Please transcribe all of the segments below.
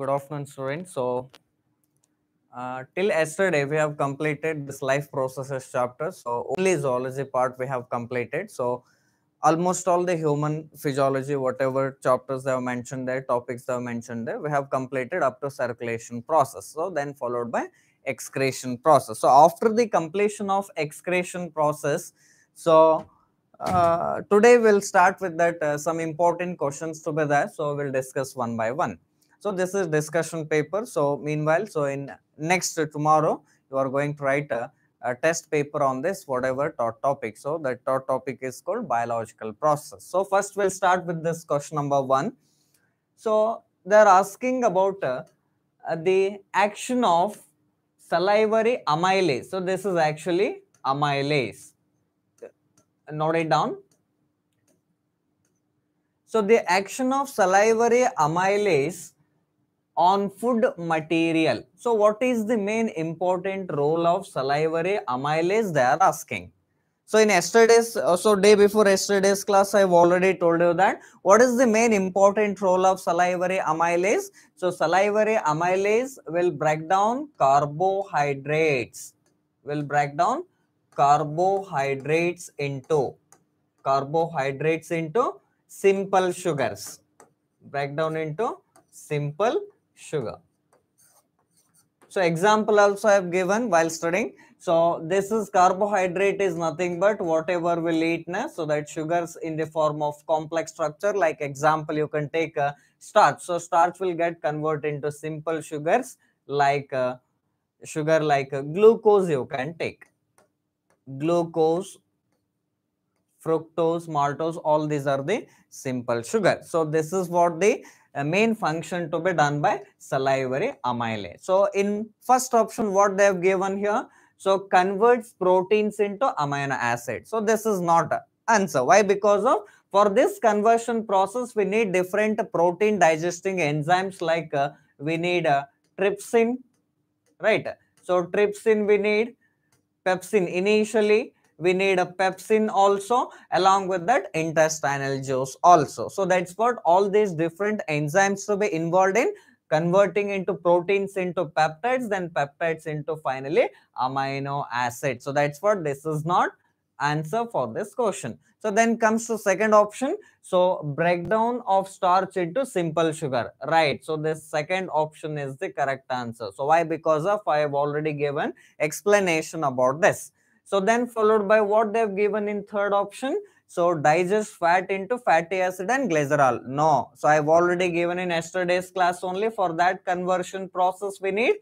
good afternoon students so uh, till yesterday we have completed this life processes chapter so only zoology part we have completed so almost all the human physiology whatever chapters they have mentioned there topics they have mentioned there we have completed up to circulation process so then followed by excretion process so after the completion of excretion process so uh, today we'll start with that uh, some important questions to be there so we'll discuss one by one so this is discussion paper. So meanwhile, so in next uh, tomorrow, you are going to write a, a test paper on this whatever taught topic. So that taught topic is called biological process. So first we'll start with this question number one. So they're asking about uh, the action of salivary amylase. So this is actually amylase. Note it down. So the action of salivary amylase on food material. So what is the main important role of salivary amylase they are asking. So in yesterday's, uh, so day before yesterday's class, I've already told you that. What is the main important role of salivary amylase? So salivary amylase will break down carbohydrates, will break down carbohydrates into, carbohydrates into simple sugars, break down into simple sugar. So example also I have given while studying. So this is carbohydrate is nothing but whatever we'll eat. Na? So that sugars in the form of complex structure like example you can take uh, starch. So starch will get converted into simple sugars like uh, sugar like uh, glucose you can take. Glucose, fructose, maltose all these are the simple sugar. So this is what the a main function to be done by salivary amylase. So in first option, what they have given here, so converts proteins into amino acids. So this is not answer. Why? Because of for this conversion process, we need different protein digesting enzymes like uh, we need uh, trypsin, right? So trypsin we need, pepsin initially, we need a pepsin also along with that intestinal juice also. So that's what all these different enzymes to be involved in converting into proteins into peptides then peptides into finally amino acid. So that's what this is not answer for this question. So then comes the second option. So breakdown of starch into simple sugar. Right. So this second option is the correct answer. So why? Because of I have already given explanation about this. So then followed by what they've given in third option. So digest fat into fatty acid and glycerol. No. So I've already given in yesterday's class only for that conversion process we need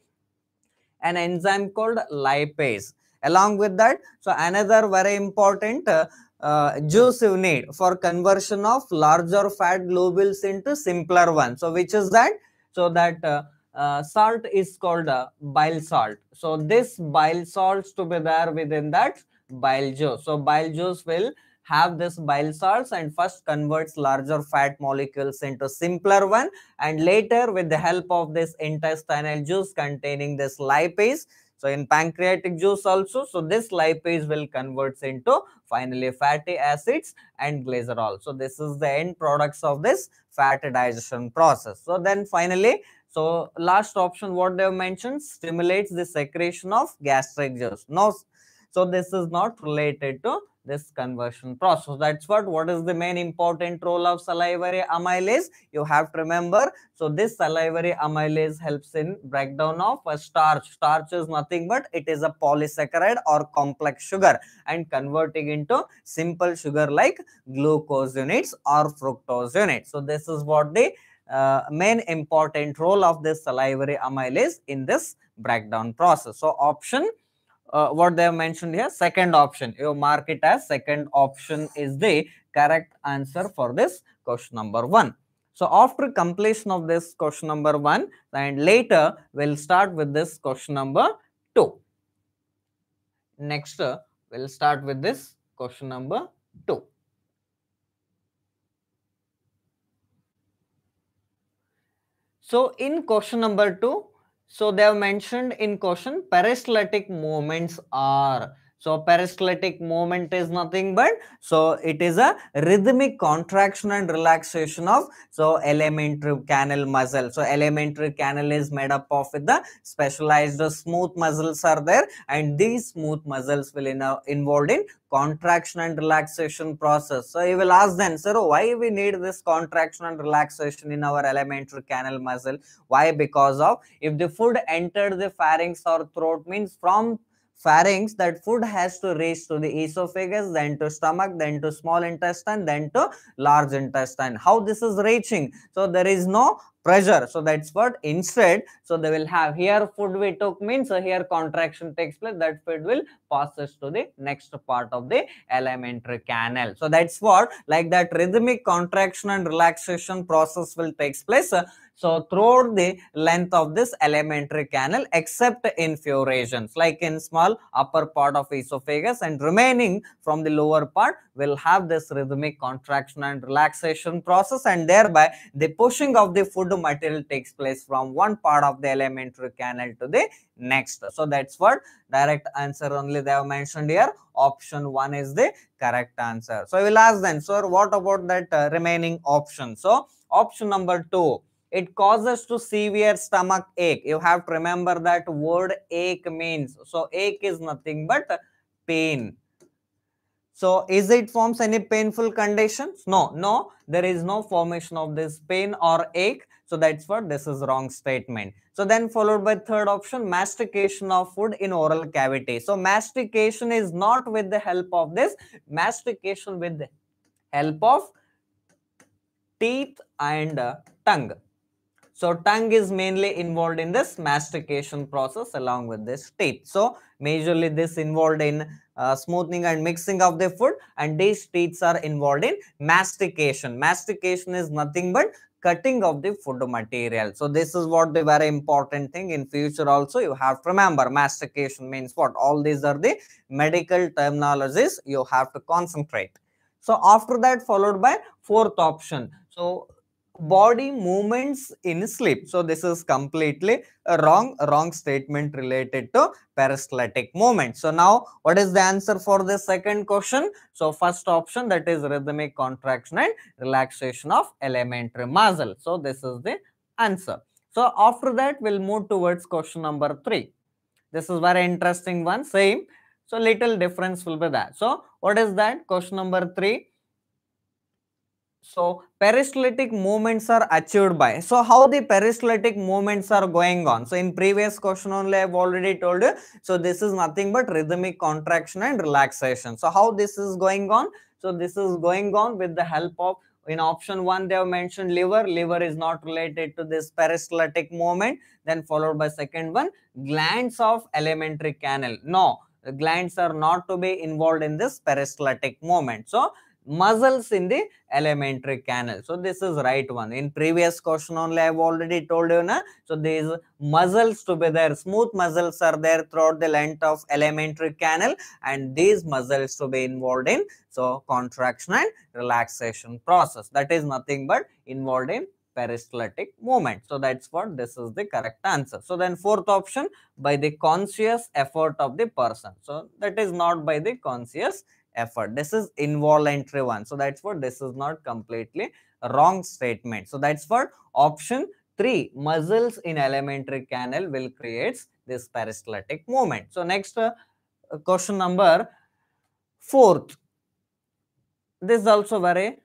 an enzyme called lipase. Along with that, so another very important uh, uh, juice you need for conversion of larger fat globules into simpler one. So which is that? So that uh, uh, salt is called a uh, bile salt. So this bile salts to be there within that bile juice. So bile juice will have this bile salts and first converts larger fat molecules into simpler one and later with the help of this intestinal juice containing this lipase so in pancreatic juice also, so this lipase will converts into finally fatty acids and glycerol. So this is the end products of this fat digestion process. So then finally so last option, what they have mentioned, stimulates the secretion of gastric juice. No, so this is not related to this conversion process. That's what, what is the main important role of salivary amylase? You have to remember, so this salivary amylase helps in breakdown of starch. Starch is nothing but it is a polysaccharide or complex sugar and converting into simple sugar like glucose units or fructose units. So this is what the uh, main important role of this salivary amylase in this breakdown process. So option, uh, what they have mentioned here, second option. You mark it as second option is the correct answer for this question number one. So after completion of this question number one, and later we'll start with this question number two. Next, uh, we'll start with this question number two. So in question number two, so they have mentioned in question peristaltic movements are so peristaltic movement is nothing but, so it is a rhythmic contraction and relaxation of, so elementary canal muscle. So elementary canal is made up of the specialized smooth muscles are there and these smooth muscles will in, uh, involved in contraction and relaxation process. So you will ask then, sir, why we need this contraction and relaxation in our elementary canal muscle? Why? Because of if the food entered the pharynx or throat means from pharynx that food has to reach to the esophagus then to stomach then to small intestine then to large intestine how this is reaching so there is no pressure so that's what instead so they will have here food we took means so here contraction takes place that food will passes to the next part of the alimentary canal so that's what like that rhythmic contraction and relaxation process will takes place so throughout the length of this alimentary canal except in few regions like in small upper part of esophagus and remaining from the lower part will have this rhythmic contraction and relaxation process and thereby the pushing of the food material takes place from one part of the alimentary canal to the next. So that's what direct answer only they have mentioned here. Option 1 is the correct answer. So I will ask then, sir, what about that uh, remaining option? So option number 2 it causes to severe stomach ache you have to remember that word ache means so ache is nothing but pain so is it forms any painful conditions no no there is no formation of this pain or ache so that's what this is wrong statement so then followed by third option mastication of food in oral cavity so mastication is not with the help of this mastication with the help of teeth and tongue so tongue is mainly involved in this mastication process along with this teeth. So majorly this involved in uh, smoothing and mixing of the food and these teeth are involved in mastication. Mastication is nothing but cutting of the food material. So this is what the very important thing in future also you have to remember mastication means what all these are the medical terminologies you have to concentrate. So after that followed by fourth option. So body movements in sleep. So this is completely wrong, wrong statement related to peristaltic movement. So now what is the answer for the second question? So first option that is rhythmic contraction and relaxation of elementary muscle. So this is the answer. So after that we'll move towards question number three. This is very interesting one, same. So little difference will be there. So what is that? Question number three so peristaltic movements are achieved by. So how the peristaltic movements are going on? So in previous question only I've already told you. So this is nothing but rhythmic contraction and relaxation. So how this is going on? So this is going on with the help of in option one they have mentioned liver liver is not related to this peristaltic movement then followed by second one glands of alimentary canal no glands are not to be involved in this peristaltic movement so muscles in the elementary canal. So this is right one. In previous question only I have already told you. Na? So these muscles to be there, smooth muscles are there throughout the length of elementary canal and these muscles to be involved in so contraction and relaxation process. That is nothing but involved in peristaltic movement. So that's what this is the correct answer. So then fourth option by the conscious effort of the person. So that is not by the conscious effort. This is involuntary one. So that's what this is not completely wrong statement. So that's for option three, muscles in alimentary canal will create this peristaltic movement. So next uh, question number fourth. This is also very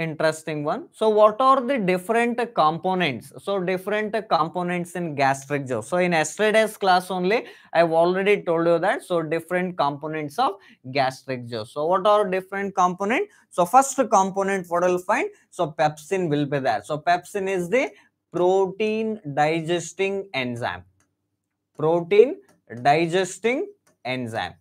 interesting one. So what are the different components? So different components in gastric juice. So in yesterday's class only, I've already told you that. So different components of gastric juice. So what are different component? So first component, what I'll find? So pepsin will be there. So pepsin is the protein digesting enzyme. Protein digesting enzyme.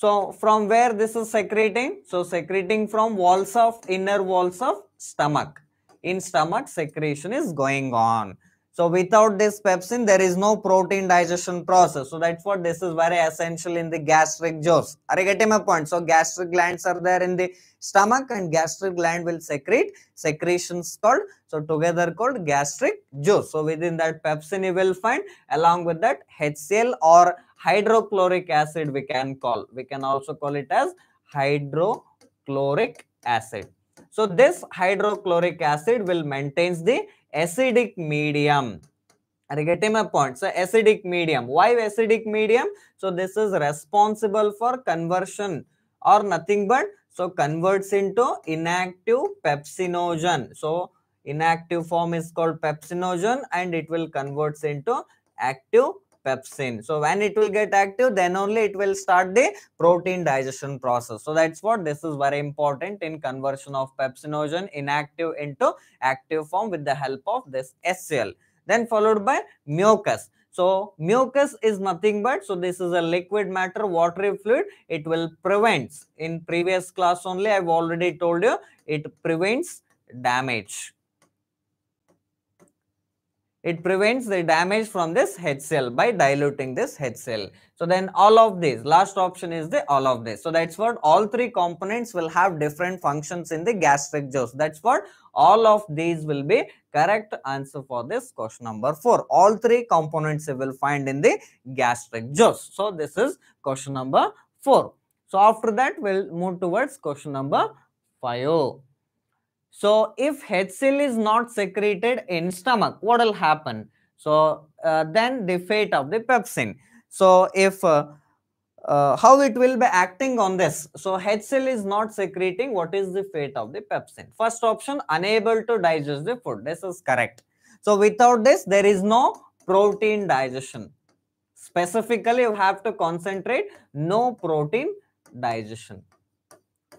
So from where this is secreting? So secreting from walls of inner walls of stomach. In stomach secretion is going on. So without this pepsin, there is no protein digestion process. So that's what this is very essential in the gastric juice. Are you getting my point? So gastric glands are there in the stomach and gastric gland will secrete secretions called, so together called gastric juice. So within that pepsin you will find along with that HCl or hydrochloric acid we can call. We can also call it as hydrochloric acid. So this hydrochloric acid will maintains the acidic medium. Are you getting my point? So acidic medium. Why acidic medium? So this is responsible for conversion or nothing but so converts into inactive pepsinogen. So inactive form is called pepsinogen and it will converts into active pepsin. So when it will get active, then only it will start the protein digestion process. So that's what this is very important in conversion of pepsinogen inactive into active form with the help of this SCL. Then followed by mucus. So mucus is nothing but, so this is a liquid matter, watery fluid. It will prevent, in previous class only, I've already told you, it prevents damage. It prevents the damage from this head cell by diluting this head cell. So then all of this, last option is the all of this. So that's what all three components will have different functions in the gastric juice. That's what all of these will be correct answer for this question number 4. All three components you will find in the gastric juice. So this is question number 4. So after that, we'll move towards question number 5. So if HCl is not secreted in stomach, what will happen? So uh, then the fate of the pepsin. So if uh, uh, how it will be acting on this. So HCl is not secreting. What is the fate of the pepsin? First option, unable to digest the food. This is correct. So without this, there is no protein digestion. Specifically, you have to concentrate no protein digestion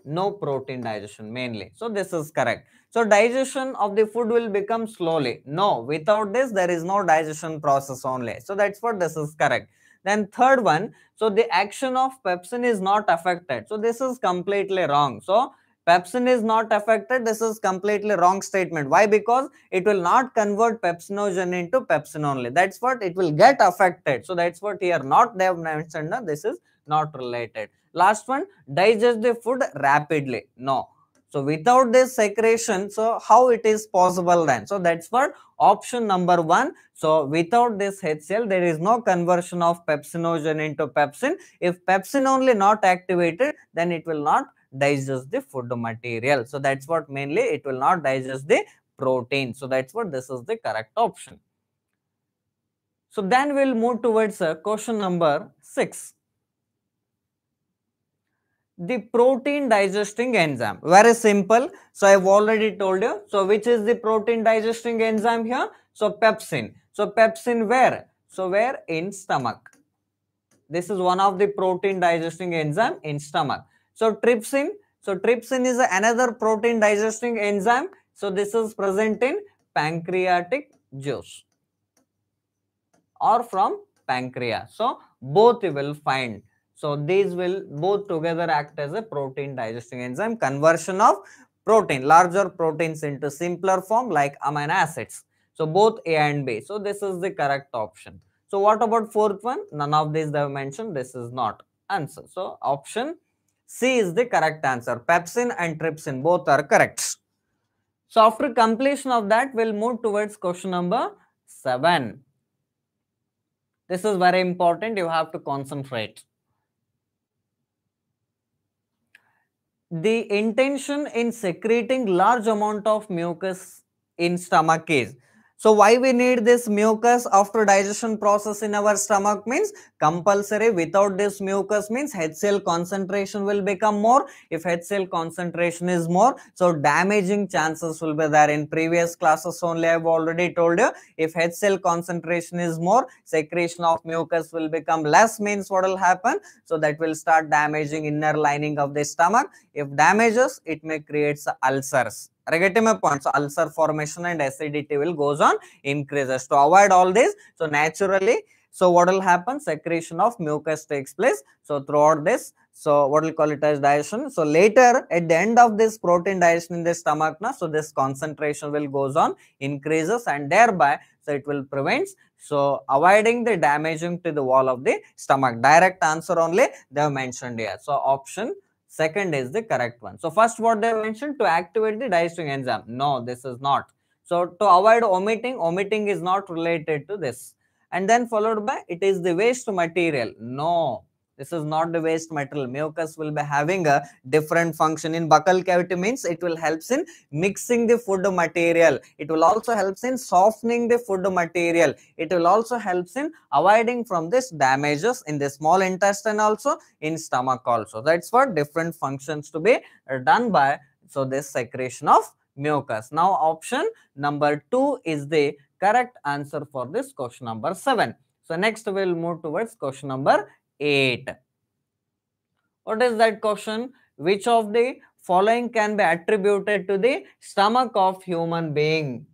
no protein digestion mainly. So this is correct. So digestion of the food will become slowly. No, without this there is no digestion process only. So that's what this is correct. Then third one, so the action of pepsin is not affected. So this is completely wrong. So pepsin is not affected. This is completely wrong statement. Why? Because it will not convert pepsinogen into pepsin only. That's what it will get affected. So that's what here not they have mentioned. This is not related. Last one, digest the food rapidly. No. So without this secretion, so how it is possible then? So that's what option number one. So without this HCl, there is no conversion of pepsinogen into pepsin. If pepsin only not activated, then it will not digest the food material. So that's what mainly it will not digest the protein. So that's what this is the correct option. So then we'll move towards uh, question number 6 the protein digesting enzyme. Very simple. So I've already told you. So which is the protein digesting enzyme here? So pepsin. So pepsin where? So where? In stomach. This is one of the protein digesting enzyme in stomach. So trypsin. So trypsin is another protein digesting enzyme. So this is present in pancreatic juice or from pancreas. So both you will find so these will both together act as a protein digesting enzyme conversion of protein, larger proteins into simpler form like amino acids. So both A and B. So this is the correct option. So what about fourth one? None of these they have mentioned. This is not answer. So option C is the correct answer. Pepsin and trypsin both are correct. So after completion of that, we'll move towards question number 7. This is very important. You have to concentrate. the intention in secreting large amount of mucus in stomach is so why we need this mucus after digestion process in our stomach means compulsory without this mucus means HCl concentration will become more. If HCl concentration is more, so damaging chances will be there. In previous classes only I have already told you, if HCl concentration is more, secretion of mucus will become less means what will happen? So that will start damaging inner lining of the stomach. If damages, it may create ulcers get my point so ulcer formation and acidity will goes on increases to avoid all this so naturally so what will happen secretion of mucus takes place so throughout this so what will call it as digestion so later at the end of this protein digestion in the stomach na, so this concentration will goes on increases and thereby so it will prevents so avoiding the damaging to the wall of the stomach direct answer only they have mentioned here so option Second is the correct one. So first what they mentioned to activate the digestive enzyme. No, this is not. So to avoid omitting, omitting is not related to this. And then followed by it is the waste material. No, this is not the waste material. Mucus will be having a different function in buccal cavity means it will helps in mixing the food material. It will also helps in softening the food material. It will also helps in avoiding from this damages in the small intestine also in stomach also. That's what different functions to be done by. So this secretion of mucus. Now option number two is the correct answer for this question number seven. So next we'll move towards question number 8. What is that question? Which of the following can be attributed to the stomach of human being?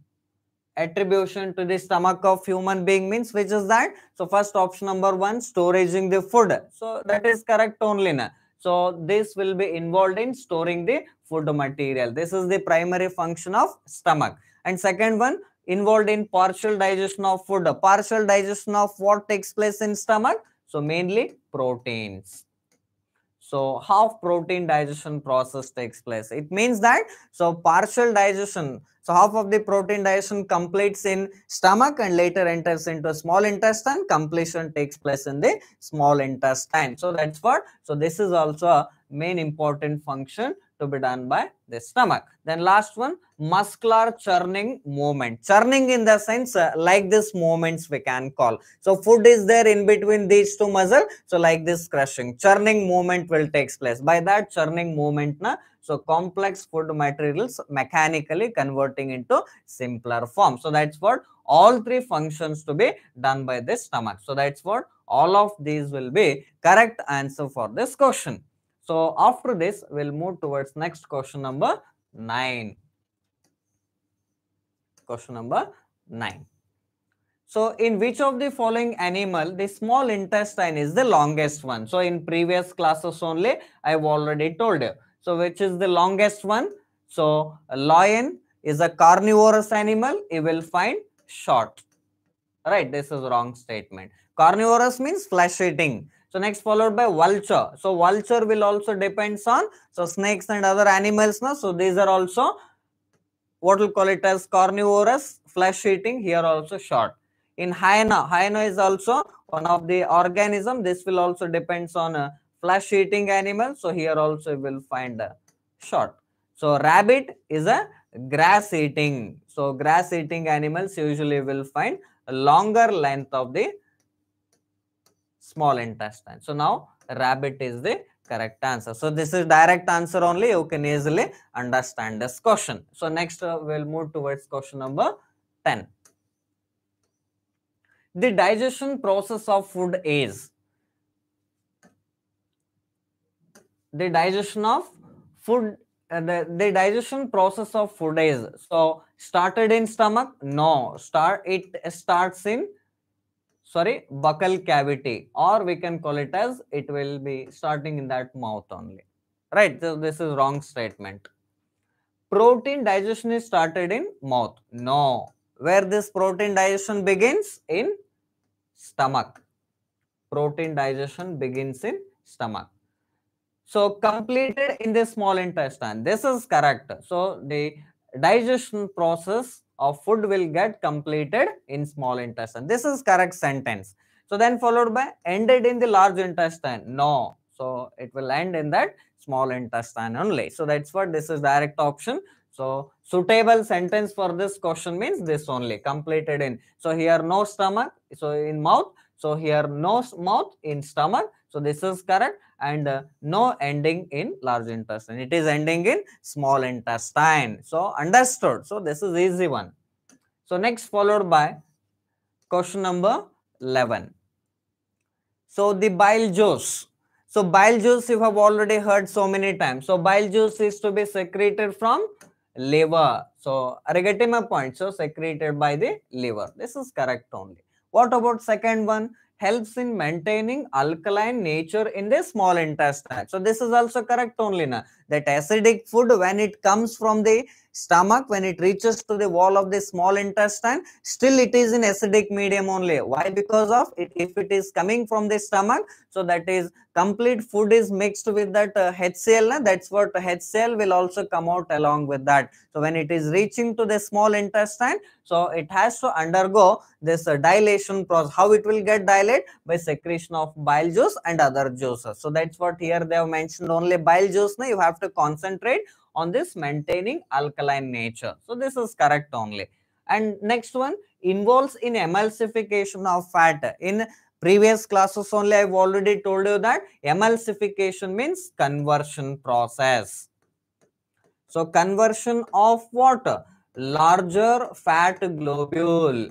Attribution to the stomach of human being means which is that? So first option number one, storing the food. So that is correct only. Na. So this will be involved in storing the food material. This is the primary function of stomach. And second one, involved in partial digestion of food. Partial digestion of what takes place in stomach? So mainly proteins. So how protein digestion process takes place? It means that so partial digestion. So half of the protein digestion completes in stomach and later enters into small intestine. Completion takes place in the small intestine. So that's what. So this is also a main important function to be done by the stomach. Then last one, muscular churning movement. Churning in the sense uh, like this movements we can call. So food is there in between these two muscles. So like this crushing, churning movement will takes place. By that churning movement, na, so complex food materials mechanically converting into simpler form. So that's what all three functions to be done by this stomach. So that's what all of these will be correct answer for this question. So after this, we'll move towards next question number 9. Question number 9. So in which of the following animal the small intestine is the longest one? So in previous classes only, I've already told you. So which is the longest one? So lion is a carnivorous animal. You will find short. Right, this is wrong statement. Carnivorous means flesh eating. So next followed by vulture. So vulture will also depends on so snakes and other animals. No? So these are also what we will call it as carnivorous, flesh eating. Here also short. In hyena, hyena is also one of the organism. This will also depends on uh, flesh eating animal. So here also we will find a uh, short. So rabbit is a grass eating. So grass eating animals usually will find longer length of the small intestine. So now rabbit is the correct answer. So this is direct answer only. You can easily understand this question. So next uh, we'll move towards question number 10. The digestion process of food is the digestion of food uh, the, the digestion process of food is so started in stomach no start it starts in sorry, buccal cavity or we can call it as it will be starting in that mouth only. Right, so this is wrong statement. Protein digestion is started in mouth. No, where this protein digestion begins? In stomach. Protein digestion begins in stomach. So completed in the small intestine. This is correct. So the digestion process of food will get completed in small intestine. This is correct sentence. So then followed by ended in the large intestine. No. So it will end in that small intestine only. So that's what this is direct option. So suitable sentence for this question means this only completed in. So here no stomach. So in mouth. So here no mouth in stomach. So this is correct and uh, no ending in large intestine. It is ending in small intestine. So understood. So this is easy one. So next followed by question number 11. So the bile juice. So bile juice you have already heard so many times. So bile juice is to be secreted from liver. So are you getting my point? So secreted by the liver. This is correct only. What about second one? helps in maintaining alkaline nature in the small intestine. So this is also correct only na that acidic food when it comes from the stomach when it reaches to the wall of the small intestine still it is in acidic medium only why because of it if it is coming from the stomach so that is complete food is mixed with that uh, HCl na? that's what HCl will also come out along with that so when it is reaching to the small intestine so it has to undergo this uh, dilation process how it will get dilated by secretion of bile juice and other juices so that's what here they have mentioned only bile juice na? you have to concentrate on this maintaining alkaline nature. So this is correct only. And next one involves in emulsification of fat. In previous classes only, I've already told you that emulsification means conversion process. So conversion of water, larger fat globule.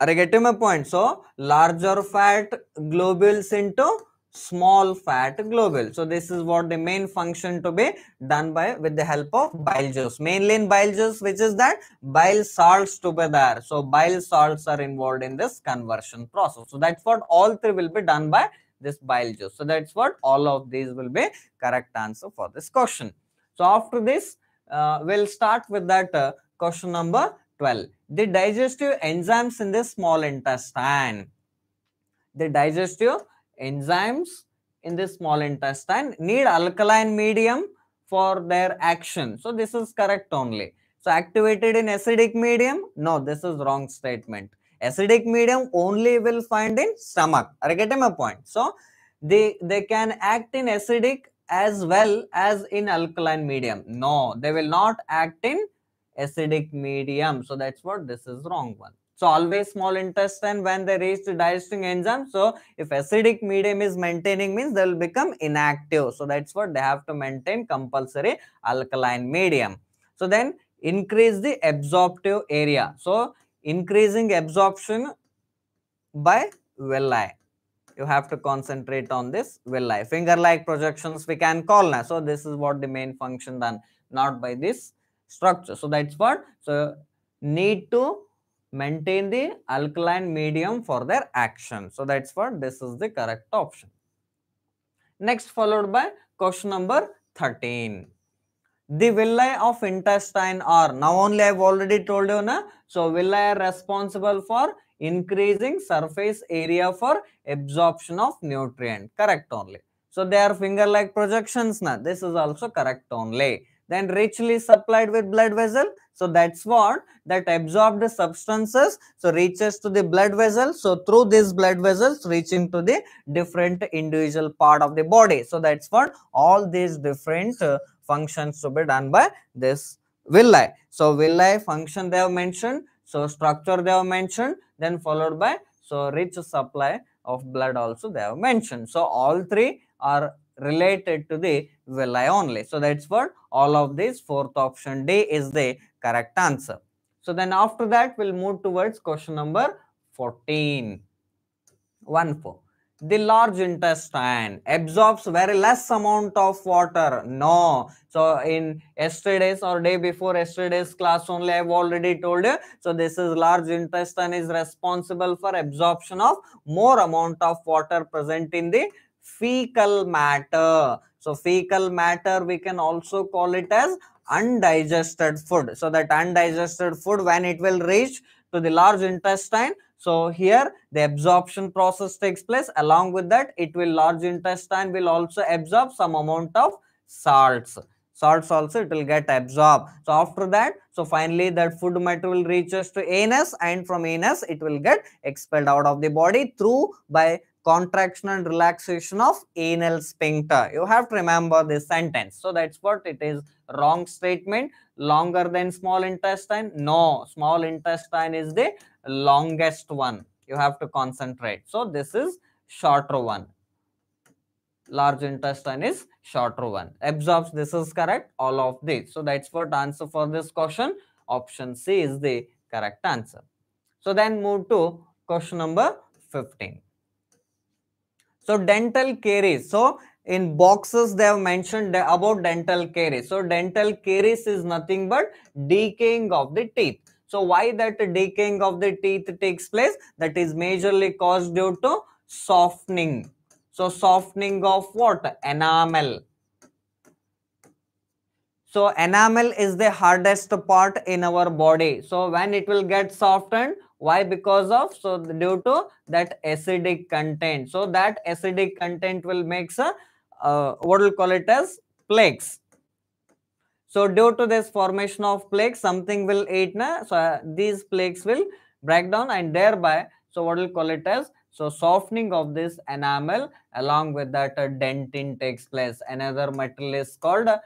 Are you getting my point? So larger fat globules into small fat globule. So this is what the main function to be done by with the help of bile juice. Mainly in bile juice, which is that bile salts to be there. So bile salts are involved in this conversion process. So that's what all three will be done by this bile juice. So that's what all of these will be correct answer for this question. So after this, uh, we'll start with that uh, question number 12. The digestive enzymes in the small intestine. The digestive enzymes in the small intestine need alkaline medium for their action. So this is correct only. So activated in acidic medium? No, this is wrong statement. Acidic medium only will find in stomach. Are getting my point? So they, they can act in acidic as well as in alkaline medium. No, they will not act in acidic medium. So that's what this is wrong one. So always small intestine when they reach the digesting enzyme. So if acidic medium is maintaining means they will become inactive. So that's what they have to maintain compulsory alkaline medium. So then increase the absorptive area. So increasing absorption by villi. You have to concentrate on this villi. Finger-like projections we can call now. So this is what the main function done, not by this structure. So that's what. So need to maintain the alkaline medium for their action. So that's what this is the correct option. Next followed by question number 13. The villi of intestine are, now only I have already told you na, so villi are responsible for increasing surface area for absorption of nutrient, correct only. So they are finger like projections na, this is also correct only then richly supplied with blood vessel. So that's what that absorbed substances. So reaches to the blood vessel. So through these blood vessels reaching to the different individual part of the body. So that's what all these different uh, functions to be done by this villi. So villi function they have mentioned. So structure they have mentioned. Then followed by so rich supply of blood also they have mentioned. So all three are related to the villi only. So that's what all of these fourth option D is the correct answer. So then after that, we'll move towards question number 14. 1 4. The large intestine absorbs very less amount of water. No. So in yesterday's or day before yesterday's class only, I've already told you. So this is large intestine is responsible for absorption of more amount of water present in the fecal matter. So fecal matter, we can also call it as undigested food. So that undigested food, when it will reach to the large intestine, so here the absorption process takes place. Along with that, it will large intestine will also absorb some amount of salts. Salts also it will get absorbed. So after that, so finally that food material reaches to anus and from anus it will get expelled out of the body through by contraction and relaxation of anal sphincter. You have to remember this sentence. So that's what it is. Wrong statement. Longer than small intestine? No. Small intestine is the longest one. You have to concentrate. So this is shorter one. Large intestine is shorter one. Absorbs. This is correct. All of these. So that's what answer for this question. Option C is the correct answer. So then move to question number 15. So dental caries. So in boxes they have mentioned about dental caries. So dental caries is nothing but decaying of the teeth. So why that decaying of the teeth takes place? That is majorly caused due to softening. So softening of what? Enamel. So enamel is the hardest part in our body. So when it will get softened, why because of so due to that acidic content so that acidic content will makes a uh, uh, what we'll call it as plaques so due to this formation of plaques something will eat na so uh, these plaques will break down and thereby so what we'll call it as so softening of this enamel along with that uh, dentin takes place another metal is called uh,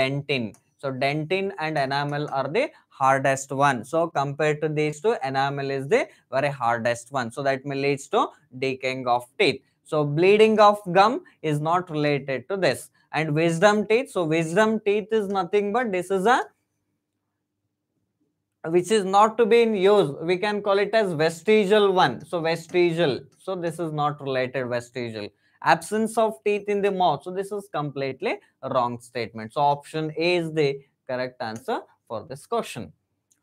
dentin so dentin and enamel are the hardest one. So compared to these two, enamel is the very hardest one. So that may leads to decaying of teeth. So bleeding of gum is not related to this. And wisdom teeth, so wisdom teeth is nothing but this is a which is not to be in use we can call it as vestigial one so vestigial so this is not related vestigial absence of teeth in the mouth. So this is completely wrong statement. So option A is the correct answer for this question.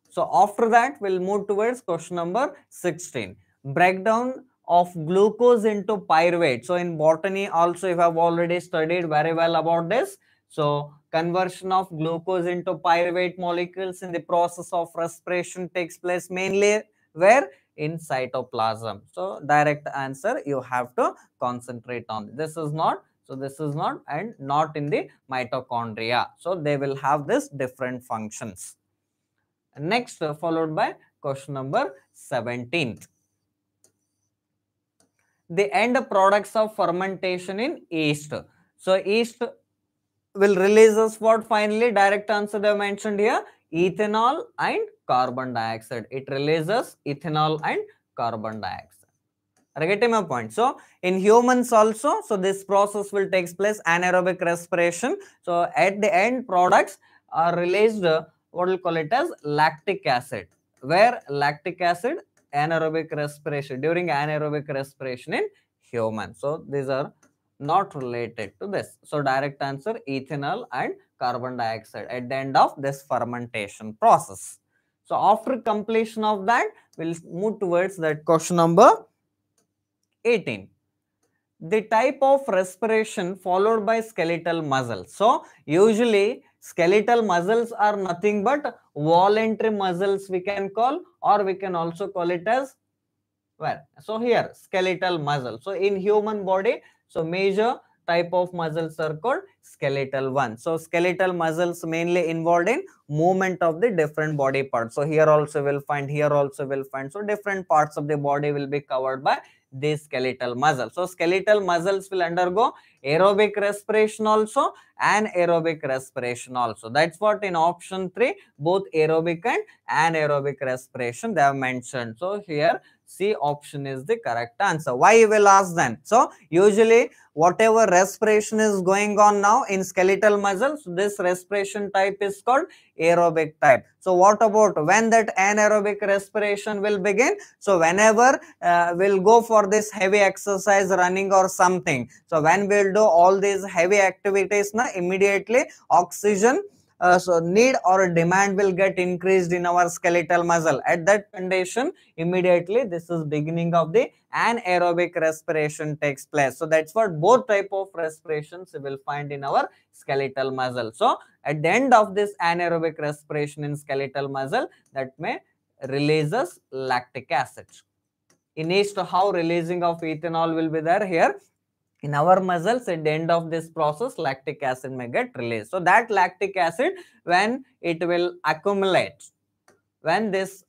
So after that, we'll move towards question number 16. Breakdown of glucose into pyruvate. So in botany also, if I've already studied very well about this. So conversion of glucose into pyruvate molecules in the process of respiration takes place mainly where in cytoplasm. So direct answer you have to concentrate on. This is not, so this is not and not in the mitochondria. So they will have this different functions. Next followed by question number 17. The end products of fermentation in yeast. So yeast will release us what finally direct answer they mentioned here ethanol and carbon dioxide. It releases ethanol and carbon dioxide. Are getting my point? So, in humans also, so this process will take place anaerobic respiration. So, at the end products are released, what we we'll call it as lactic acid, where lactic acid anaerobic respiration, during anaerobic respiration in humans. So, these are not related to this. So, direct answer ethanol and carbon dioxide at the end of this fermentation process. So after completion of that, we'll move towards that question number 18. The type of respiration followed by skeletal muscle. So usually skeletal muscles are nothing but voluntary muscles we can call or we can also call it as where well, so here skeletal muscle so in human body so major type of muscles are called skeletal one. So skeletal muscles mainly involved in movement of the different body parts. So here also we'll find, here also we'll find. So different parts of the body will be covered by this skeletal muscle. So skeletal muscles will undergo aerobic respiration also and aerobic respiration also. That's what in option 3 both aerobic and anaerobic respiration they have mentioned. So here C option is the correct answer. Why you will ask then? So usually whatever respiration is going on now in skeletal muscles, this respiration type is called aerobic type. So what about when that anaerobic respiration will begin? So whenever uh, we'll go for this heavy exercise running or something. So when we'll do all these heavy activities, na, immediately oxygen uh, so need or demand will get increased in our skeletal muscle at that condition immediately this is beginning of the anaerobic respiration takes place so that's what both type of respirations we will find in our skeletal muscle so at the end of this anaerobic respiration in skeletal muscle that may releases lactic acid in to how releasing of ethanol will be there here in our muscles at the end of this process lactic acid may get released so that lactic acid when it will accumulate when this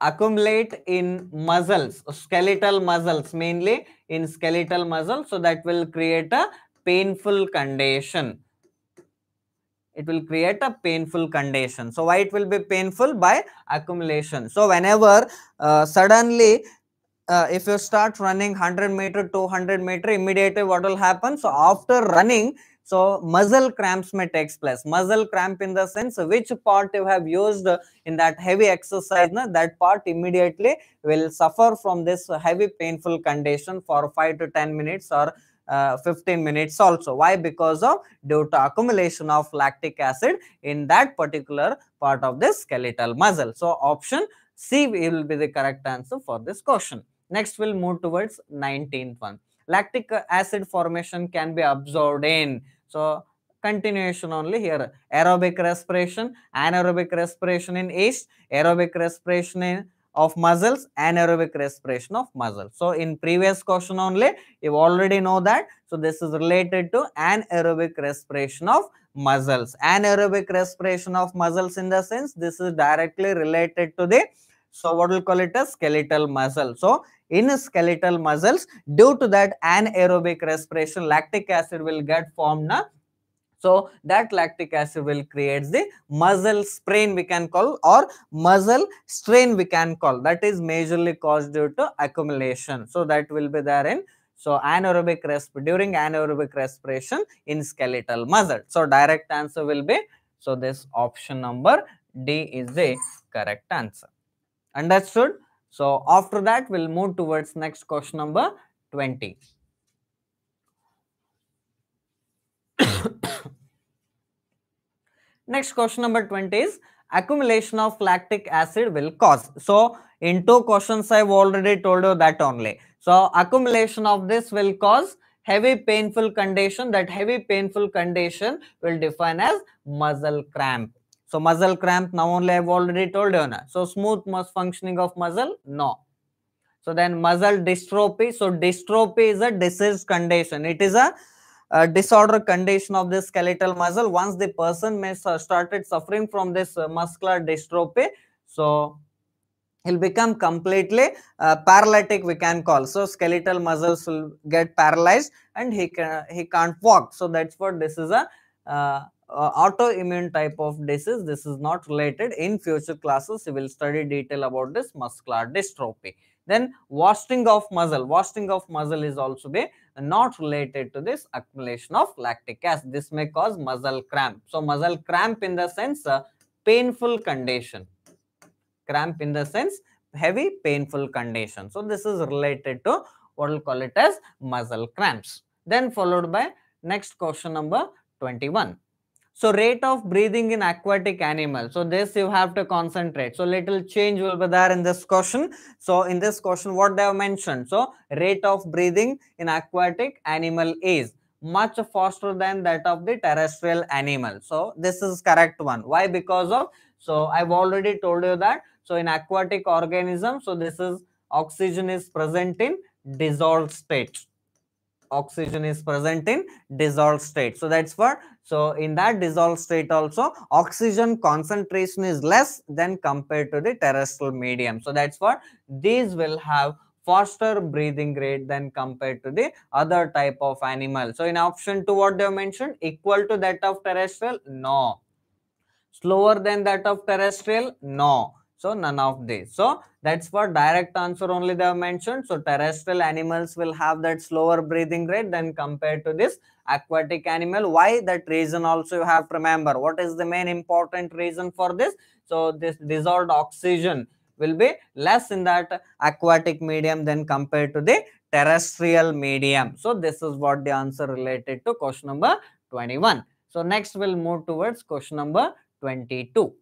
accumulate in muscles skeletal muscles mainly in skeletal muscle so that will create a painful condition it will create a painful condition so why it will be painful by accumulation so whenever uh, suddenly uh, if you start running 100 meter 200 meter immediately what will happen so after running so muscle cramps may takes place muscle cramp in the sense which part you have used in that heavy exercise na, that part immediately will suffer from this heavy painful condition for 5 to 10 minutes or uh, 15 minutes also. Why? Because of due to accumulation of lactic acid in that particular part of the skeletal muscle. So option C will be the correct answer for this question. Next, we'll move towards 19th one. Lactic acid formation can be absorbed in. So, continuation only here. Aerobic respiration, anaerobic respiration in yeast, aerobic respiration in of muscles, anaerobic respiration of muscles. So, in previous question only, you already know that. So, this is related to anaerobic respiration of muscles. Anaerobic respiration of muscles in the sense, this is directly related to the so what we'll call it a skeletal muscle. So in skeletal muscles, due to that anaerobic respiration, lactic acid will get formed. Na? So that lactic acid will create the muscle sprain we can call or muscle strain we can call. That is majorly caused due to accumulation. So that will be there in so anaerobic resp during anaerobic respiration in skeletal muscle. So direct answer will be so this option number D is the correct answer. Understood? So after that, we'll move towards next question number 20. next question number 20 is accumulation of lactic acid will cause. So in two questions, I've already told you that only. So accumulation of this will cause heavy painful condition. That heavy painful condition will define as muscle cramp. So muscle cramp, now only I've already told you. Na. So smooth muscle functioning of muscle, no. So then muscle dystrophy. So dystrophy is a disease condition. It is a, a disorder condition of the skeletal muscle. Once the person may started suffering from this uh, muscular dystrophy, so he'll become completely uh, paralytic. We can call so skeletal muscles will get paralyzed and he can he can't walk. So that's what this is a uh, uh, autoimmune type of disease. This is not related. In future classes, we will study detail about this muscular dystrophy. Then wasting of muscle. Wasting of muscle is also be not related to this accumulation of lactic acid. This may cause muscle cramp. So muscle cramp in the sense uh, painful condition. Cramp in the sense heavy painful condition. So this is related to what we'll call it as muscle cramps. Then followed by next question number 21. So rate of breathing in aquatic animal. So this you have to concentrate. So little change will be there in this question. So in this question, what they have mentioned. So rate of breathing in aquatic animal is much faster than that of the terrestrial animal. So this is correct one. Why? Because of, so I've already told you that. So in aquatic organism, so this is oxygen is present in dissolved state oxygen is present in dissolved state. So that's for so in that dissolved state also, oxygen concentration is less than compared to the terrestrial medium. So that's for these will have faster breathing rate than compared to the other type of animal. So in option 2, what they have mentioned, equal to that of terrestrial? No. Slower than that of terrestrial? No so none of these. So that's for direct answer only they have mentioned. So terrestrial animals will have that slower breathing rate than compared to this aquatic animal. Why? That reason also you have to remember. What is the main important reason for this? So this dissolved oxygen will be less in that aquatic medium than compared to the terrestrial medium. So this is what the answer related to question number 21. So next we'll move towards question number 22.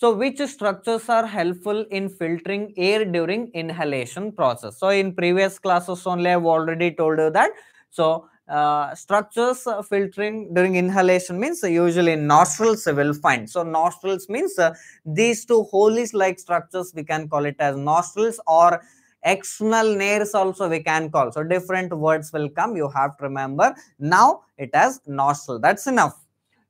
So which structures are helpful in filtering air during inhalation process? So in previous classes only I've already told you that. So uh, structures uh, filtering during inhalation means usually nostrils will find. So nostrils means uh, these two holes like structures we can call it as nostrils or external nares also we can call. So different words will come you have to remember. Now it has nostril that's enough.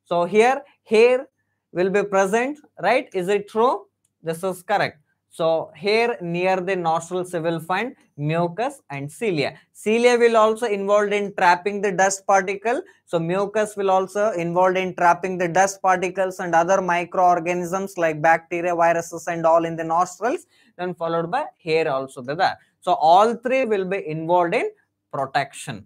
So here hair will be present, right? Is it true? This is correct. So here near the nostrils you will find mucus and cilia. Cilia will also involved in trapping the dust particle. So mucus will also involved in trapping the dust particles and other microorganisms like bacteria, viruses and all in the nostrils. Then followed by hair also there. So all three will be involved in protection.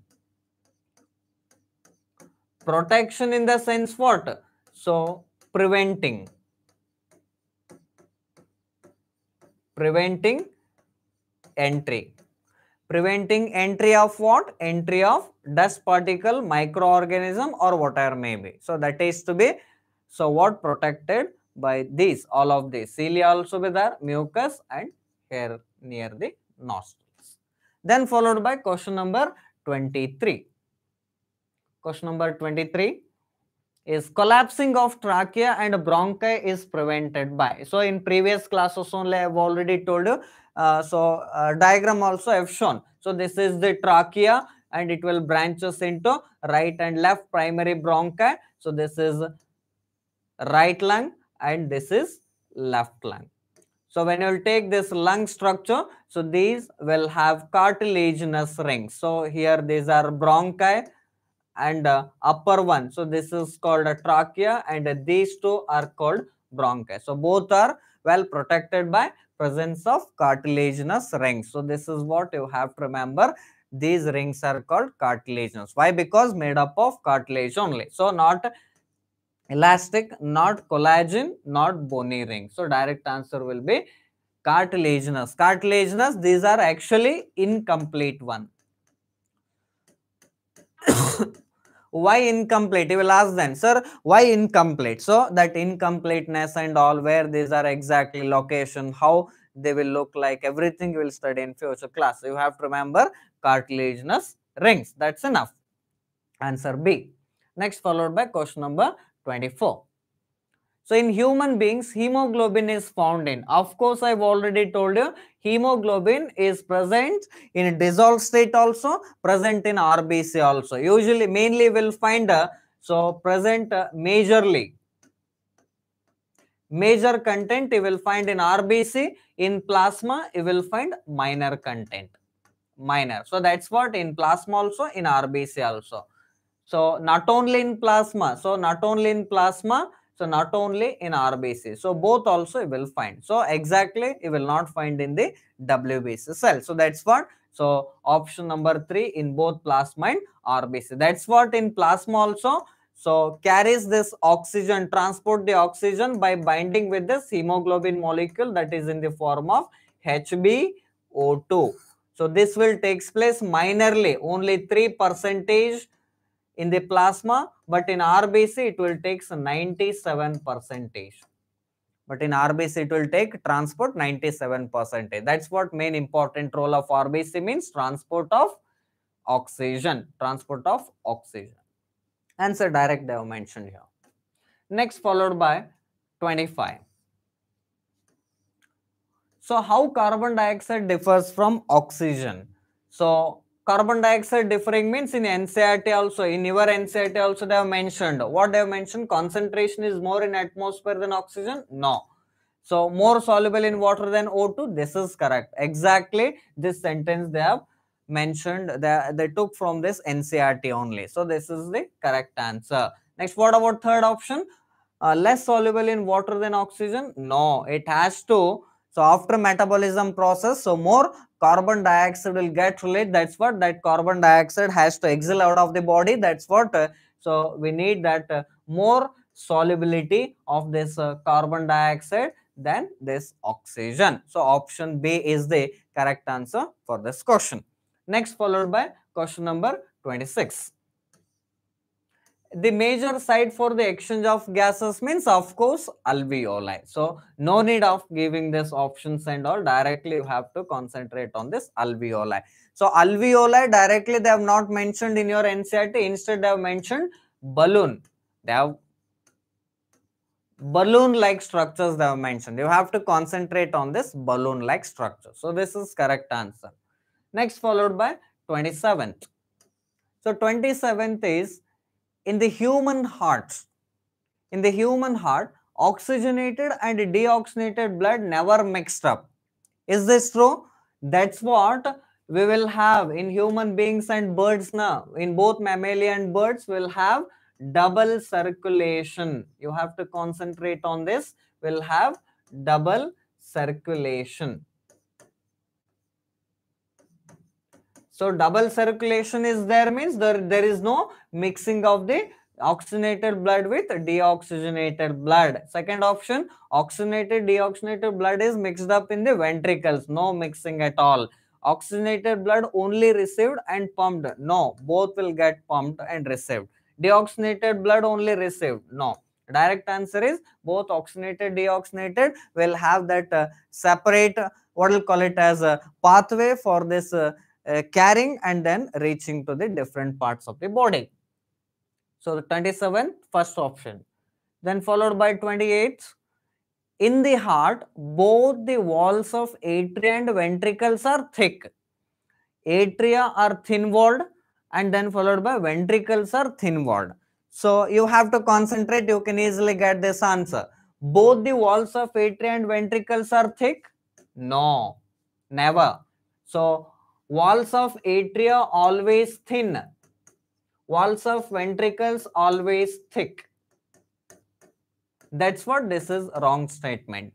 Protection in the sense what? So preventing preventing entry preventing entry of what entry of dust particle microorganism or whatever may be so that is to be so what protected by these all of these cilia also be there mucus and hair near the nostrils then followed by question number 23 question number 23 is collapsing of trachea and bronchi is prevented by. So in previous classes only I have already told you. Uh, so uh, diagram also I have shown. So this is the trachea and it will branches into right and left primary bronchi. So this is right lung and this is left lung. So when you will take this lung structure, so these will have cartilaginous rings. So here these are bronchi and uh, upper one. So this is called a trachea and these two are called bronchi. So both are well protected by presence of cartilaginous rings. So this is what you have to remember. These rings are called cartilaginous. Why? Because made up of cartilage only. So not elastic, not collagen, not bony ring. So direct answer will be cartilaginous. Cartilaginous, these are actually incomplete one. why incomplete you will ask them sir why incomplete so that incompleteness and all where these are exactly location how they will look like everything you will study in future class so you have to remember cartilaginous rings that's enough answer b next followed by question number 24 so in human beings, hemoglobin is found in. Of course, I've already told you, hemoglobin is present in dissolved state also, present in RBC also. Usually, mainly we'll find, uh, so present uh, majorly. Major content you will find in RBC, in plasma you will find minor content, minor. So that's what in plasma also, in RBC also. So not only in plasma, so not only in plasma, so not only in R basis. So both also you will find. So exactly you will not find in the W basis cell. So that's what. So option number three in both plasma and R basis. That's what in plasma also. So carries this oxygen, transport the oxygen by binding with this hemoglobin molecule that is in the form of HbO2. So this will takes place minorly, only 3 percentage in the plasma but in RBC it will take 97 percentage. But in RBC it will take transport 97 percentage. That's what main important role of RBC means transport of oxygen, transport of oxygen. Answer direct they have mentioned here. Next followed by 25. So how carbon dioxide differs from oxygen? So carbon dioxide differing means in NCRT also, in your NCRT also they have mentioned. What they have mentioned, concentration is more in atmosphere than oxygen? No. So, more soluble in water than O2, this is correct. Exactly this sentence they have mentioned, they, they took from this NCRT only. So, this is the correct answer. Next, what about third option? Uh, less soluble in water than oxygen? No, it has to. So, after metabolism process, so more carbon dioxide will get released that's what that carbon dioxide has to exhale out of the body that's what uh, so we need that uh, more solubility of this uh, carbon dioxide than this oxygen so option b is the correct answer for this question next followed by question number 26 the major site for the exchange of gases means of course alveoli so no need of giving this options and all directly you have to concentrate on this alveoli so alveoli directly they have not mentioned in your ncrt instead they have mentioned balloon they have balloon like structures they have mentioned you have to concentrate on this balloon like structure so this is correct answer next followed by 27th so 27th is in the human heart, in the human heart, oxygenated and deoxygenated blood never mixed up. Is this true? That's what we will have in human beings and birds now. In both mammalia and birds, will have double circulation. You have to concentrate on this. will have double circulation. So double circulation is there means there, there is no mixing of the oxygenated blood with deoxygenated blood. Second option, oxygenated deoxygenated blood is mixed up in the ventricles. No mixing at all. Oxygenated blood only received and pumped. No, both will get pumped and received. Deoxygenated blood only received. No. Direct answer is both oxygenated, deoxygenated will have that uh, separate, what we'll call it as a pathway for this uh, uh, carrying and then reaching to the different parts of the body. So the 27th, first option. Then followed by 28th. In the heart, both the walls of atria and ventricles are thick. Atria are thin-walled and then followed by ventricles are thin-walled. So you have to concentrate, you can easily get this answer. Both the walls of atria and ventricles are thick? No, never. So walls of atria always thin walls of ventricles always thick that's what this is wrong statement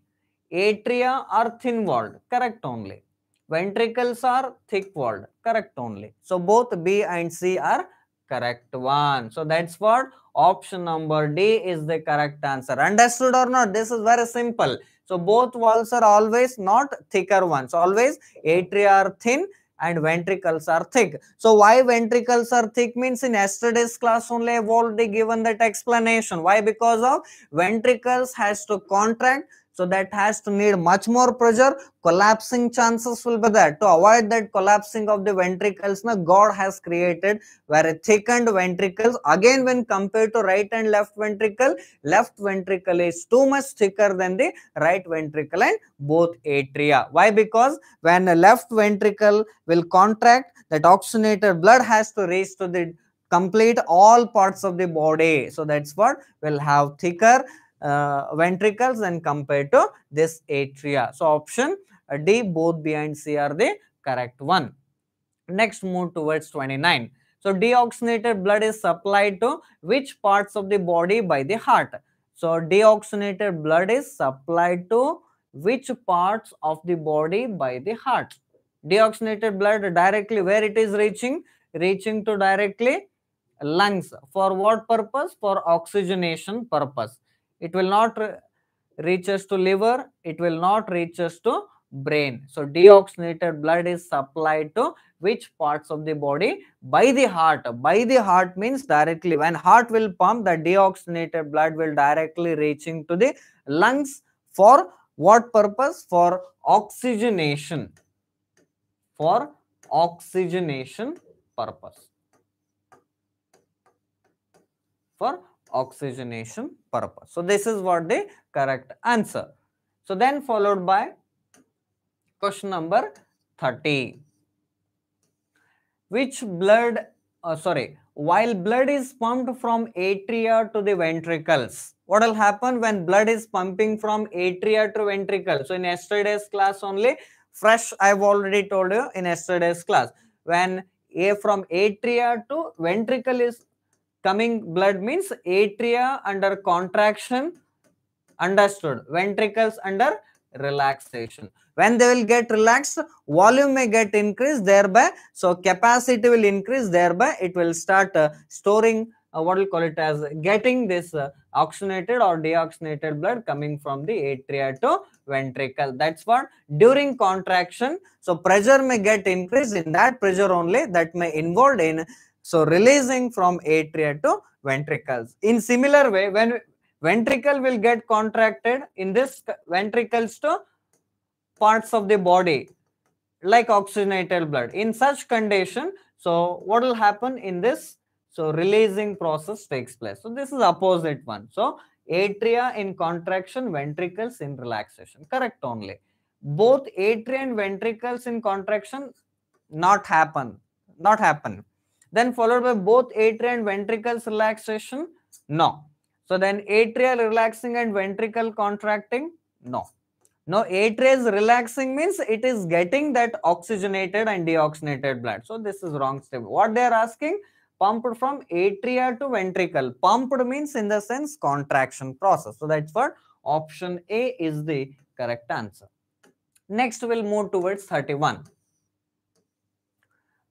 atria are thin walled correct only ventricles are thick walled correct only so both b and c are correct one so that's what option number d is the correct answer understood or not this is very simple so both walls are always not thicker ones always atria are thin and ventricles are thick. So why ventricles are thick means in yesterday's class only I've already given that explanation. Why? Because of ventricles has to contract so that has to need much more pressure. Collapsing chances will be there. To avoid that collapsing of the ventricles, now God has created very thickened ventricles. Again, when compared to right and left ventricle, left ventricle is too much thicker than the right ventricle and both atria. Why? Because when the left ventricle will contract, that oxygenated blood has to reach to the complete all parts of the body. So that's what will have thicker uh, ventricles and compared to this atria. So, option D both B and C are the correct one. Next move towards 29. So, deoxygenated blood is supplied to which parts of the body by the heart? So, deoxygenated blood is supplied to which parts of the body by the heart? Deoxygenated blood directly where it is reaching? Reaching to directly lungs. For what purpose? For oxygenation purpose it will not reaches to liver it will not reaches to brain so deoxygenated blood is supplied to which parts of the body by the heart by the heart means directly when heart will pump the deoxygenated blood will directly reaching to the lungs for what purpose for oxygenation for oxygenation purpose for oxygenation purpose. So this is what the correct answer. So then followed by question number 30. Which blood, uh, sorry, while blood is pumped from atria to the ventricles, what will happen when blood is pumping from atria to ventricles? So in yesterday's class only, fresh, I've already told you in yesterday's class, when a from atria to ventricle is Coming blood means atria under contraction, understood. Ventricles under relaxation. When they will get relaxed, volume may get increased thereby. So capacity will increase thereby. It will start uh, storing uh, what we will call it as getting this uh, oxygenated or deoxygenated blood coming from the atria to ventricle. That's what during contraction. So pressure may get increased in that pressure only that may involved in so releasing from atria to ventricles. In similar way, when ventricle will get contracted in this ventricles to parts of the body like oxygenated blood. In such condition, so what will happen in this? So releasing process takes place. So this is opposite one. So atria in contraction, ventricles in relaxation. Correct only. Both atria and ventricles in contraction not happen. Not happen then followed by both atria and ventricles relaxation? No. So then atrial relaxing and ventricle contracting? No. Now atria is relaxing means it is getting that oxygenated and deoxygenated blood. So this is wrong statement. What they are asking? Pumped from atria to ventricle. Pumped means in the sense contraction process. So that's what option A is the correct answer. Next we'll move towards 31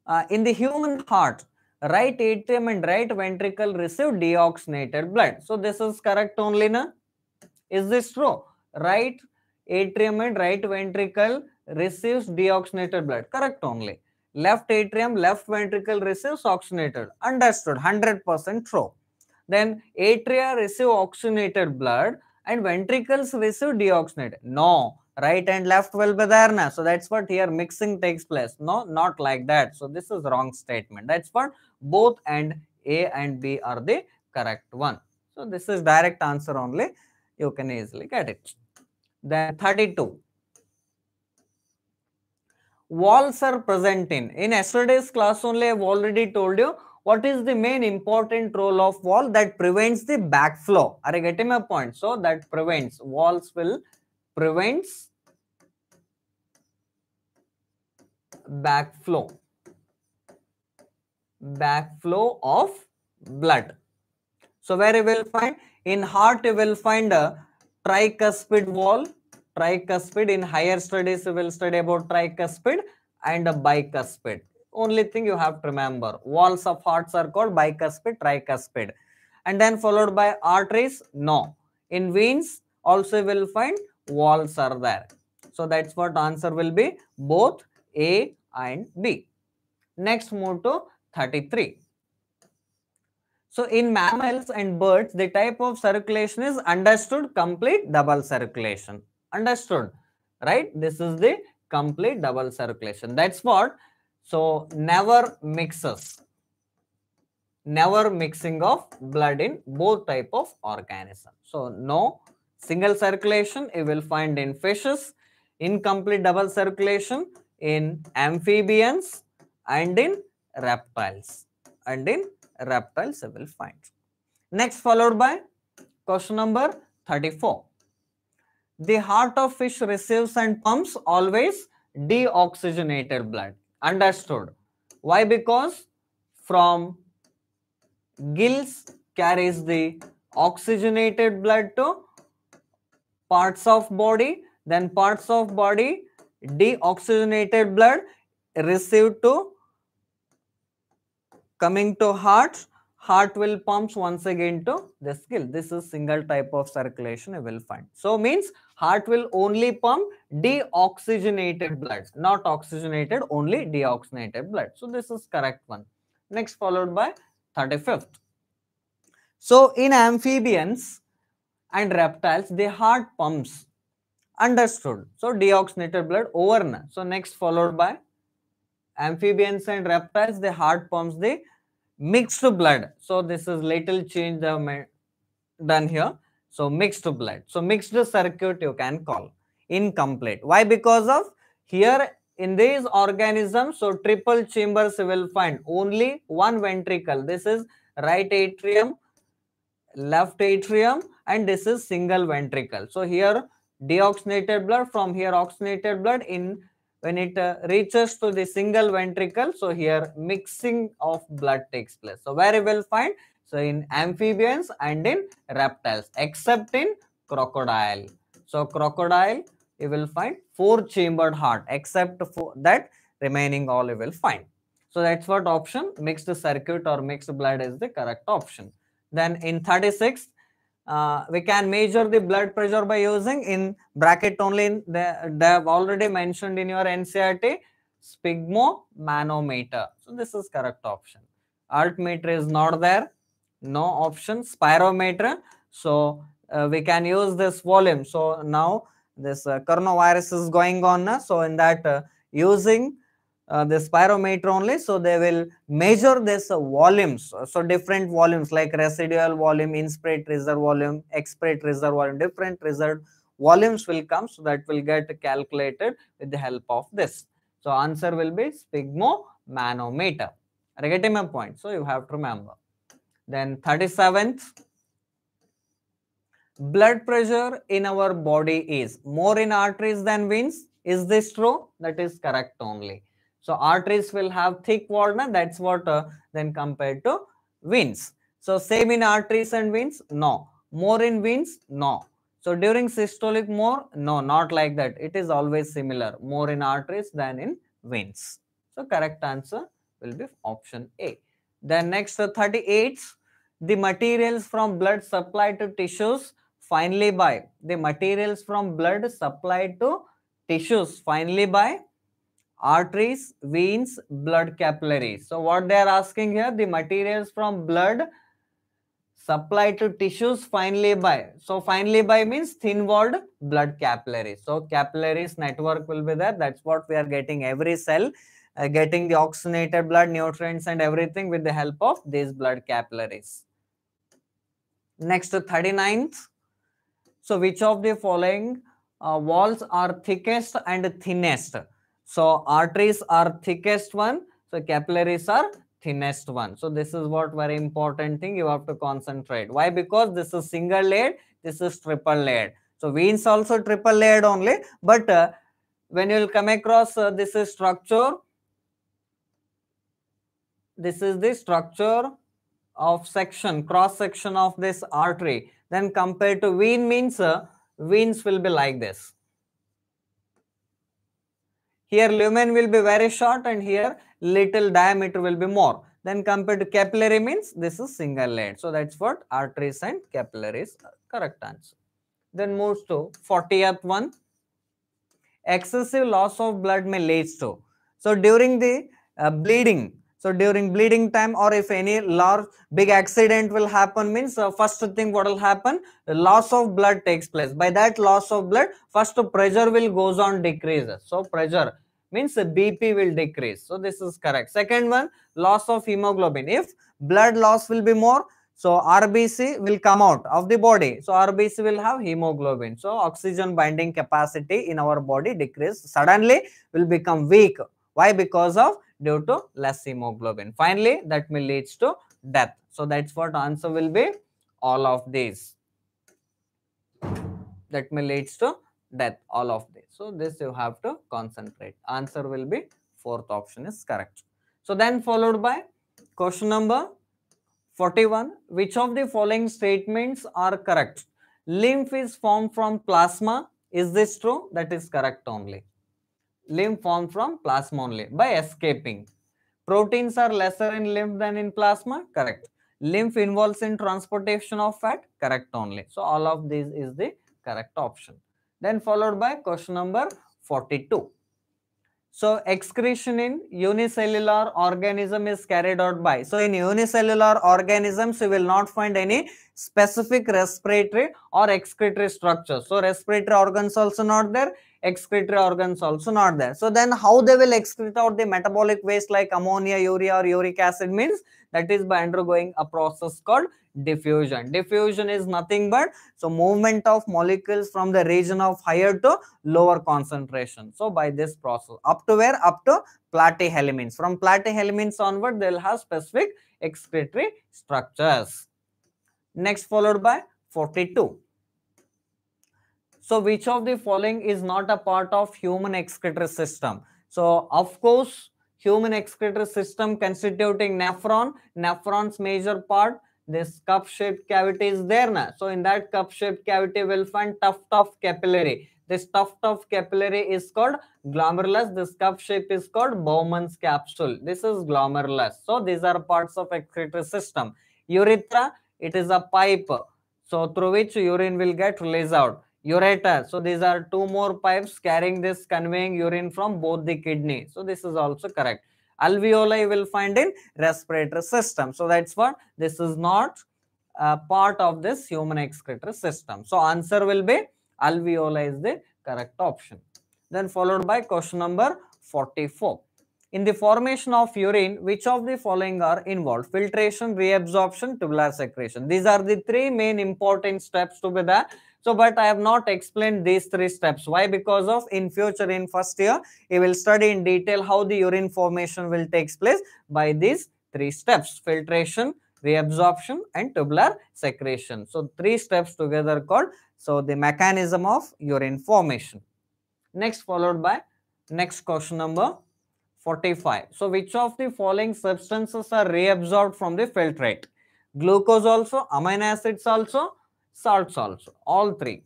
uh, in the human heart, right atrium and right ventricle receive deoxygenated blood. So this is correct only na? Is this true? Right atrium and right ventricle receives deoxygenated blood. Correct only. Left atrium, left ventricle receives oxygenated. Understood. 100% true. Then atria receive oxygenated blood and ventricles receive deoxygenated. No right and left will be there now. So that's what here mixing takes place. No, not like that. So this is wrong statement. That's what both and A and B are the correct one. So this is direct answer only. You can easily get it. Then 32. Walls are present in. In yesterday's class only, I've already told you what is the main important role of wall that prevents the backflow. Are you getting my point? So that prevents. Walls will prevents backflow backflow of blood so where you will find in heart you will find a tricuspid wall tricuspid in higher studies you will study about tricuspid and a bicuspid only thing you have to remember walls of hearts are called bicuspid tricuspid and then followed by arteries no in veins also you will find walls are there. So that's what answer will be both A and B. Next move to 33. So in mammals and birds, the type of circulation is understood complete double circulation. Understood, right? This is the complete double circulation. That's what. So never mixes. Never mixing of blood in both type of organism. So no single circulation you will find in fishes, incomplete double circulation in amphibians and in reptiles and in reptiles you will find. Next followed by question number 34. The heart of fish receives and pumps always deoxygenated blood. Understood. Why? Because from gills carries the oxygenated blood to parts of body, then parts of body, deoxygenated blood received to coming to heart, heart will pumps once again to the skill. This is single type of circulation you will find. So means heart will only pump deoxygenated blood, not oxygenated, only deoxygenated blood. So this is correct one. Next followed by 35th. So in amphibians, and reptiles, the heart pumps. Understood. So deoxygenated blood over. So next followed by amphibians and reptiles, the heart pumps the mixed blood. So this is little change they have done here. So mixed blood. So mixed circuit you can call incomplete. Why? Because of here in these organisms, so triple chambers you will find only one ventricle. This is right atrium, left atrium and this is single ventricle. So here deoxygenated blood from here oxygenated blood in when it uh, reaches to the single ventricle. So here mixing of blood takes place. So where you will find. So in amphibians and in reptiles except in crocodile. So crocodile you will find four chambered heart except for that remaining all you will find. So that's what option mixed circuit or mixed blood is the correct option. Then in 36th, uh, we can measure the blood pressure by using in bracket only the, they have already mentioned in your NCRT sphygmomanometer. So this is correct option. Altimeter is not there. No option. Spirometer. So uh, we can use this volume. So now this uh, coronavirus is going on. so in that uh, using uh, the spirometer only so they will measure this uh, volumes uh, so different volumes like residual volume inspirate reserve volume expirate reserve volume different reserve volumes will come so that will get calculated with the help of this so answer will be sphygmomanometer are getting my point so you have to remember then 37th blood pressure in our body is more in arteries than veins is this true that is correct only so arteries will have thick wall, na? that's what uh, then compared to veins. So same in arteries and veins? No. More in veins? No. So during systolic more? No, not like that. It is always similar. More in arteries than in veins. So correct answer will be option A. Then next uh, 38, the materials from blood supplied to tissues finally by the materials from blood supplied to tissues finally by arteries, veins, blood capillaries. So what they are asking here, the materials from blood supply to tissues finally by. So finally by means thin-walled blood capillaries. So capillaries network will be there. That's what we are getting every cell, uh, getting the oxygenated blood, nutrients and everything with the help of these blood capillaries. Next, 39th. So which of the following uh, walls are thickest and thinnest? So arteries are thickest one. So capillaries are thinnest one. So this is what very important thing you have to concentrate. Why? Because this is single layer. this is triple layer. So veins also triple layered only. But uh, when you will come across uh, this is structure, this is the structure of section, cross section of this artery. Then compared to vein means uh, veins will be like this. Here lumen will be very short and here little diameter will be more. Then compared to capillary means this is single lead. So that's what arteries and capillaries uh, correct answer. Then moves to 40th one. Excessive loss of blood may lead to. So during the uh, bleeding, so during bleeding time or if any large big accident will happen means uh, first thing what will happen loss of blood takes place by that loss of blood first pressure will goes on decreases so pressure means bp will decrease so this is correct second one loss of hemoglobin if blood loss will be more so rbc will come out of the body so rbc will have hemoglobin so oxygen binding capacity in our body decrease suddenly will become weak why because of due to less hemoglobin. Finally, that may leads to death. So that's what answer will be all of these. That may leads to death, all of these. So this you have to concentrate. Answer will be fourth option is correct. So then followed by question number 41. Which of the following statements are correct? Lymph is formed from plasma. Is this true? That is correct only lymph formed from plasma only by escaping. Proteins are lesser in lymph than in plasma? Correct. Lymph involves in transportation of fat? Correct only. So, all of these is the correct option. Then followed by question number 42. So, excretion in unicellular organism is carried out by. So, in unicellular organisms, you will not find any specific respiratory or excretory structure. So, respiratory organs also not there, excretory organs also not there. So then how they will excrete out the metabolic waste like ammonia, urea or uric acid means that is by undergoing a process called diffusion. Diffusion is nothing but so movement of molecules from the region of higher to lower concentration. So by this process up to where up to platyhelminths. From platyhelminths onward they will have specific excretory structures. Next followed by 42. So which of the following is not a part of human excretory system? So of course, human excretory system constituting nephron, nephron's major part, this cup-shaped cavity is there. Na? So in that cup-shaped cavity, we'll find tuft of capillary. This tuft of capillary is called glomerulus. This cup shape is called Bowman's capsule. This is glomerulus. So these are parts of excretory system. Urethra, it is a pipe. So through which urine will get released out ureter so these are two more pipes carrying this conveying urine from both the kidney so this is also correct alveoli will find in respiratory system so that's what this is not a part of this human excretory system so answer will be alveoli is the correct option then followed by question number 44 in the formation of urine which of the following are involved filtration reabsorption tubular secretion these are the three main important steps to be there so, but I have not explained these three steps. Why? Because of in future, in first year, you will study in detail how the urine formation will takes place by these three steps, filtration, reabsorption and tubular secretion. So, three steps together called, so the mechanism of urine formation. Next followed by next question number 45. So, which of the following substances are reabsorbed from the filtrate? Glucose also, amino acids also, salts also, all three.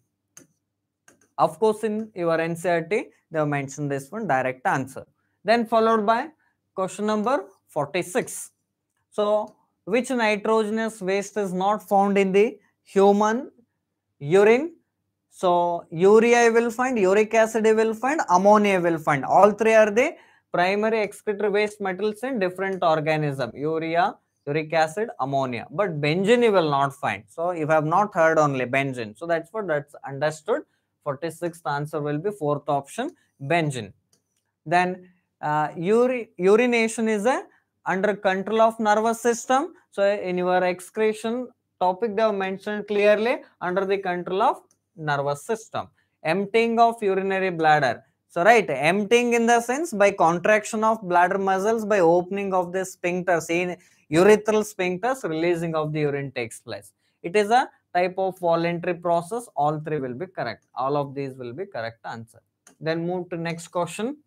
Of course, in your NCRT, they have mentioned this one direct answer. Then followed by question number 46. So, which nitrogenous waste is not found in the human urine? So, urea you will find, uric acid you will find, ammonia you will find. All three are the primary excretory waste metals in different organism. Urea, uric acid, ammonia. But benzene you will not find. So if I have not heard only benzene. So that's what that's understood. 46th answer will be fourth option, benzene. Then uh, uri urination is a under control of nervous system. So in your excretion topic they have mentioned clearly under the control of nervous system. Emptying of urinary bladder. So, right, emptying in the sense by contraction of bladder muscles by opening of the sphincter. See, urethral sphincters releasing of the urine takes place. It is a type of voluntary process. All three will be correct. All of these will be correct answer. Then move to next question.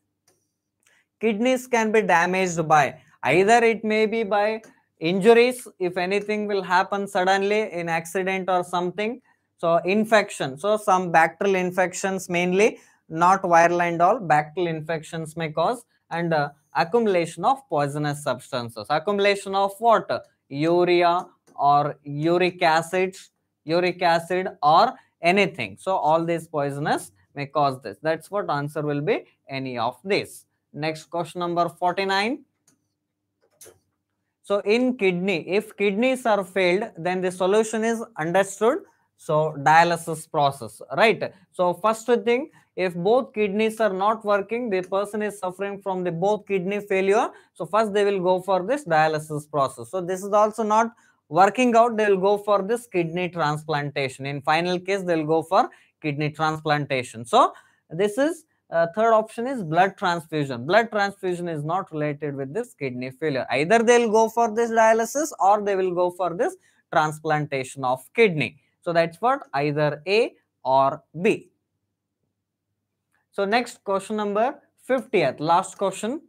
Kidneys can be damaged by either it may be by injuries if anything will happen suddenly in accident or something. So infection. So some bacterial infections mainly not viral and all bacterial infections may cause and uh, accumulation of poisonous substances. Accumulation of what? Urea or uric acid, uric acid or anything. So, all these poisonous may cause this. That's what answer will be any of this. Next question number 49. So, in kidney, if kidneys are failed, then the solution is understood so dialysis process, right? So first thing, if both kidneys are not working, the person is suffering from the both kidney failure. So first they will go for this dialysis process. So this is also not working out. They will go for this kidney transplantation. In final case, they'll go for kidney transplantation. So this is uh, third option is blood transfusion. Blood transfusion is not related with this kidney failure. Either they'll go for this dialysis or they will go for this transplantation of kidney. So that's what either A or B. So next question number 50th, last question.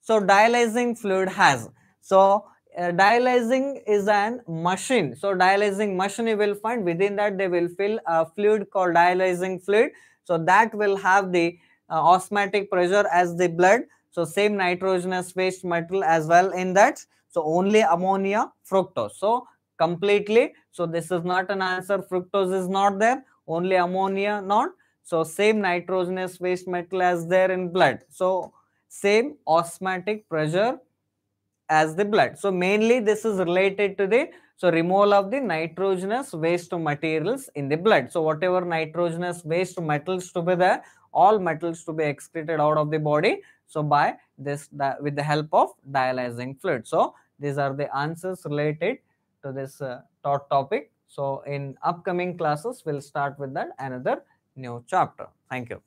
So dialyzing fluid has. So uh, dialyzing is an machine. So dialyzing machine you will find within that they will fill a fluid called dialyzing fluid. So that will have the uh, osmotic pressure as the blood. So same nitrogenous waste metal as well in that. So only ammonia, fructose. So completely so this is not an answer. Fructose is not there. Only ammonia not. So same nitrogenous waste metal as there in blood. So same osmotic pressure as the blood. So mainly this is related to the so removal of the nitrogenous waste materials in the blood. So whatever nitrogenous waste metals to be there, all metals to be excreted out of the body. So by this with the help of dialyzing fluid. So these are the answers related to this uh, topic. So in upcoming classes, we'll start with that another new chapter. Thank you.